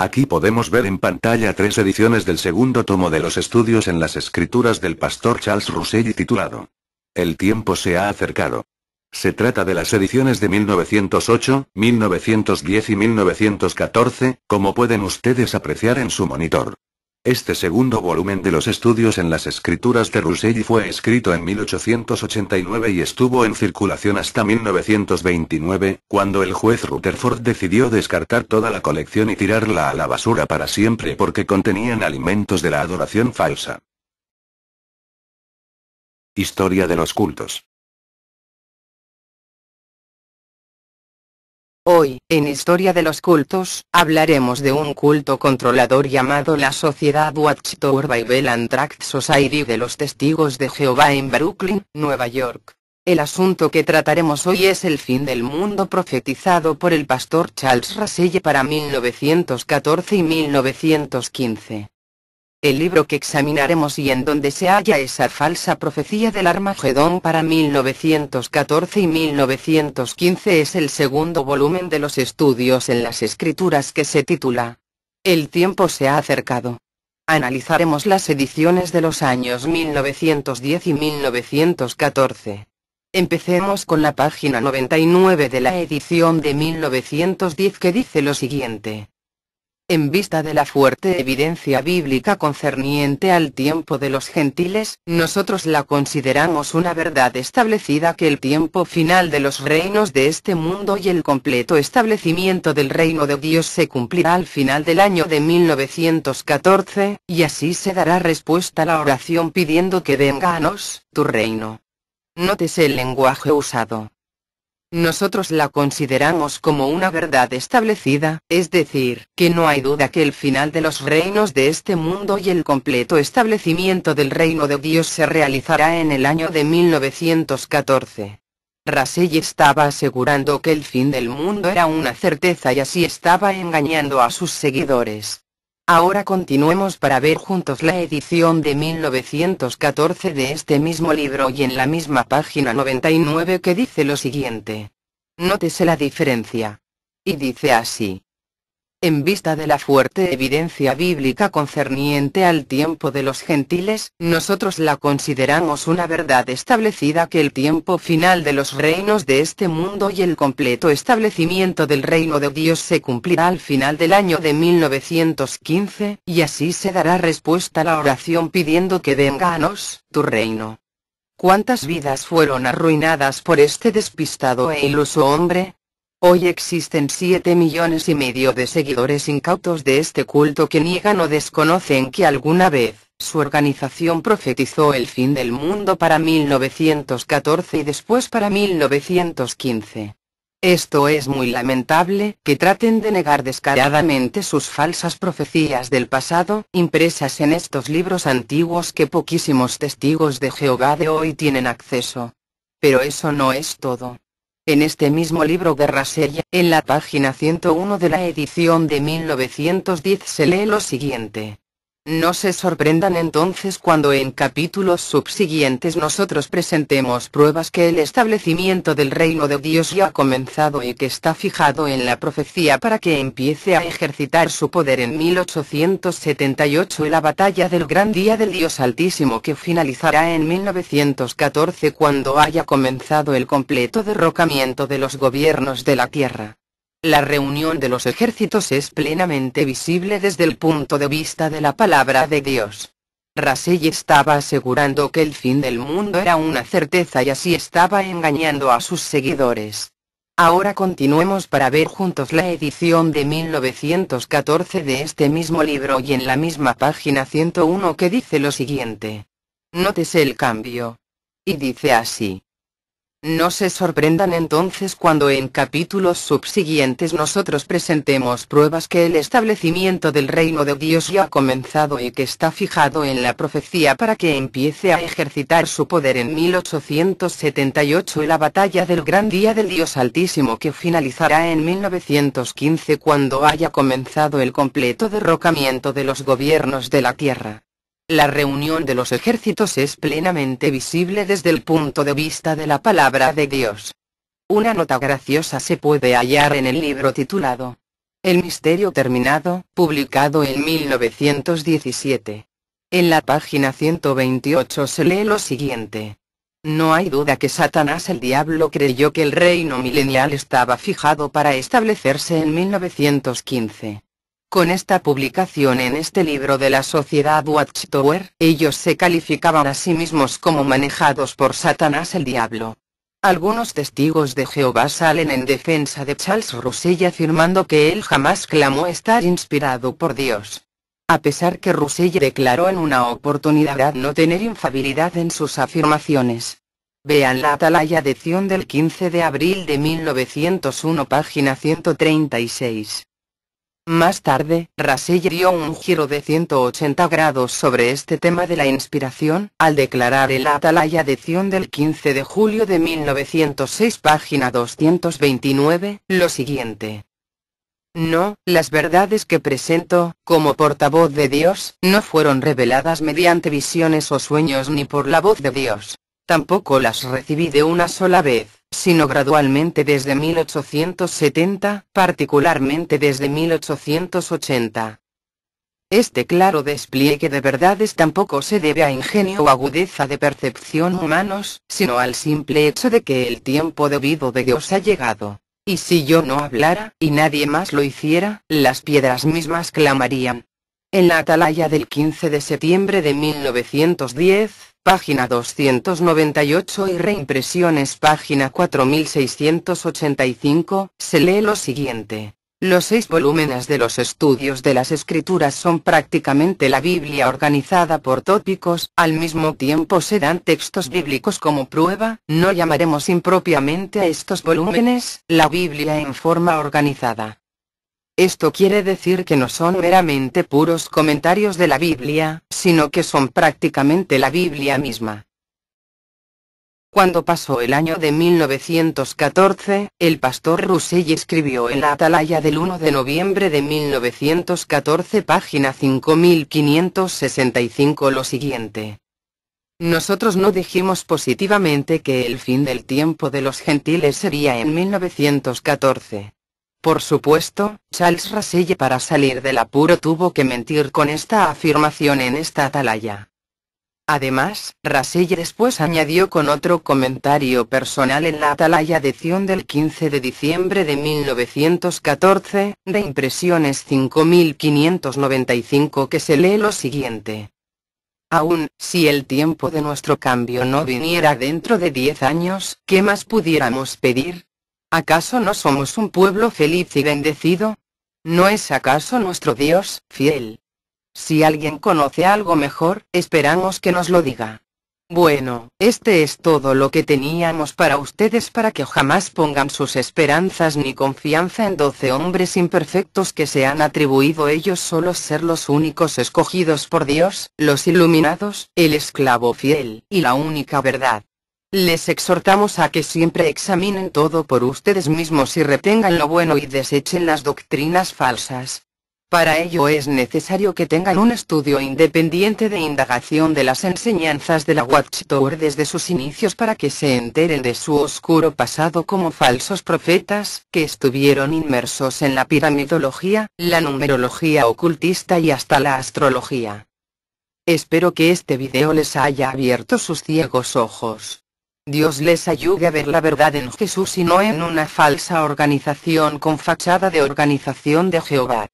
Aquí podemos ver en pantalla tres ediciones del segundo tomo de los estudios en las escrituras del pastor Charles Russell titulado El tiempo se ha acercado. Se trata de las ediciones de 1908, 1910 y 1914, como pueden ustedes apreciar en su monitor. Este segundo volumen de los estudios en las escrituras de Rousseau fue escrito en 1889 y estuvo en circulación hasta 1929, cuando el juez Rutherford decidió descartar toda la colección y tirarla a la basura para siempre porque contenían alimentos de la adoración falsa. Historia de los cultos. Hoy, en Historia de los Cultos, hablaremos de un culto controlador llamado la Sociedad Watchtower Bible and Tract Society de los Testigos de Jehová en Brooklyn, Nueva York. El asunto que trataremos hoy es el fin del mundo profetizado por el pastor Charles Raselle para 1914 y 1915 el libro que examinaremos y en donde se halla esa falsa profecía del Armagedón para 1914 y 1915 es el segundo volumen de los estudios en las escrituras que se titula El tiempo se ha acercado. Analizaremos las ediciones de los años 1910 y 1914. Empecemos con la página 99 de la edición de 1910 que dice lo siguiente en vista de la fuerte evidencia bíblica concerniente al tiempo de los gentiles, nosotros la consideramos una verdad establecida que el tiempo final de los reinos de este mundo y el completo establecimiento del reino de Dios se cumplirá al final del año de 1914, y así se dará respuesta a la oración pidiendo que venga a nos, tu reino. Notes el lenguaje usado. Nosotros la consideramos como una verdad establecida, es decir, que no hay duda que el final de los reinos de este mundo y el completo establecimiento del reino de Dios se realizará en el año de 1914. Rasey estaba asegurando que el fin del mundo era una certeza y así estaba engañando a sus seguidores. Ahora continuemos para ver juntos la edición de 1914 de este mismo libro y en la misma página 99 que dice lo siguiente. Nótese la diferencia. Y dice así en vista de la fuerte evidencia bíblica concerniente al tiempo de los gentiles, nosotros la consideramos una verdad establecida que el tiempo final de los reinos de este mundo y el completo establecimiento del reino de Dios se cumplirá al final del año de 1915, y así se dará respuesta a la oración pidiendo que den ganos, tu reino. ¿Cuántas vidas fueron arruinadas por este despistado e iluso hombre? Hoy existen 7 millones y medio de seguidores incautos de este culto que niegan o desconocen que alguna vez, su organización profetizó el fin del mundo para 1914 y después para 1915. Esto es muy lamentable, que traten de negar descaradamente sus falsas profecías del pasado, impresas en estos libros antiguos que poquísimos testigos de Jehová de hoy tienen acceso. Pero eso no es todo. En este mismo libro de Rasella, en la página 101 de la edición de 1910 se lee lo siguiente. No se sorprendan entonces cuando en capítulos subsiguientes nosotros presentemos pruebas que el establecimiento del reino de Dios ya ha comenzado y que está fijado en la profecía para que empiece a ejercitar su poder en 1878 y la batalla del gran día del Dios Altísimo que finalizará en 1914 cuando haya comenzado el completo derrocamiento de los gobiernos de la tierra. La reunión de los ejércitos es plenamente visible desde el punto de vista de la palabra de Dios. Rasey estaba asegurando que el fin del mundo era una certeza y así estaba engañando a sus seguidores. Ahora continuemos para ver juntos la edición de 1914 de este mismo libro y en la misma página 101 que dice lo siguiente. Nótese el cambio. Y dice así. No se sorprendan entonces cuando en capítulos subsiguientes nosotros presentemos pruebas que el establecimiento del reino de Dios ya ha comenzado y que está fijado en la profecía para que empiece a ejercitar su poder en 1878 y la batalla del gran día del Dios Altísimo que finalizará en 1915 cuando haya comenzado el completo derrocamiento de los gobiernos de la tierra. La reunión de los ejércitos es plenamente visible desde el punto de vista de la palabra de Dios. Una nota graciosa se puede hallar en el libro titulado El misterio terminado, publicado en 1917. En la página 128 se lee lo siguiente. No hay duda que Satanás el diablo creyó que el reino milenial estaba fijado para establecerse en 1915. Con esta publicación en este libro de la sociedad Watchtower, ellos se calificaban a sí mismos como manejados por Satanás el diablo. Algunos testigos de Jehová salen en defensa de Charles Russell afirmando que él jamás clamó estar inspirado por Dios. A pesar que Russell declaró en una oportunidad no tener infabilidad en sus afirmaciones. Vean la atalaya edición del 15 de abril de 1901 página 136. Más tarde, Rasey dio un giro de 180 grados sobre este tema de la inspiración, al declarar el la Atalaya edición del 15 de julio de 1906 página 229, lo siguiente. No, las verdades que presento, como portavoz de Dios, no fueron reveladas mediante visiones o sueños ni por la voz de Dios. Tampoco las recibí de una sola vez sino gradualmente desde 1870, particularmente desde 1880. Este claro despliegue de verdades tampoco se debe a ingenio o agudeza de percepción humanos, sino al simple hecho de que el tiempo debido de Dios ha llegado. Y si yo no hablara, y nadie más lo hiciera, las piedras mismas clamarían. En la atalaya del 15 de septiembre de 1910, página 298 y reimpresiones página 4685, se lee lo siguiente. Los seis volúmenes de los estudios de las escrituras son prácticamente la Biblia organizada por tópicos, al mismo tiempo se dan textos bíblicos como prueba, no llamaremos impropiamente a estos volúmenes, la Biblia en forma organizada. Esto quiere decir que no son meramente puros comentarios de la Biblia, sino que son prácticamente la Biblia misma. Cuando pasó el año de 1914, el pastor Russell escribió en la Atalaya del 1 de noviembre de 1914 página 5565 lo siguiente. Nosotros no dijimos positivamente que el fin del tiempo de los gentiles sería en 1914. Por supuesto, Charles Raselle para salir del apuro tuvo que mentir con esta afirmación en esta atalaya. Además, Raselle después añadió con otro comentario personal en la atalaya edición del 15 de diciembre de 1914, de impresiones 5595 que se lee lo siguiente. Aún, si el tiempo de nuestro cambio no viniera dentro de 10 años, ¿qué más pudiéramos pedir? ¿Acaso no somos un pueblo feliz y bendecido? ¿No es acaso nuestro Dios, fiel? Si alguien conoce algo mejor, esperamos que nos lo diga. Bueno, este es todo lo que teníamos para ustedes para que jamás pongan sus esperanzas ni confianza en doce hombres imperfectos que se han atribuido ellos solos ser los únicos escogidos por Dios, los iluminados, el esclavo fiel, y la única verdad. Les exhortamos a que siempre examinen todo por ustedes mismos y retengan lo bueno y desechen las doctrinas falsas. Para ello es necesario que tengan un estudio independiente de indagación de las enseñanzas de la Watchtower desde sus inicios para que se enteren de su oscuro pasado como falsos profetas, que estuvieron inmersos en la piramidología, la numerología ocultista y hasta la astrología. Espero que este video les haya abierto sus ciegos ojos. Dios les ayude a ver la verdad en Jesús y no en una falsa organización con fachada de organización de Jehová.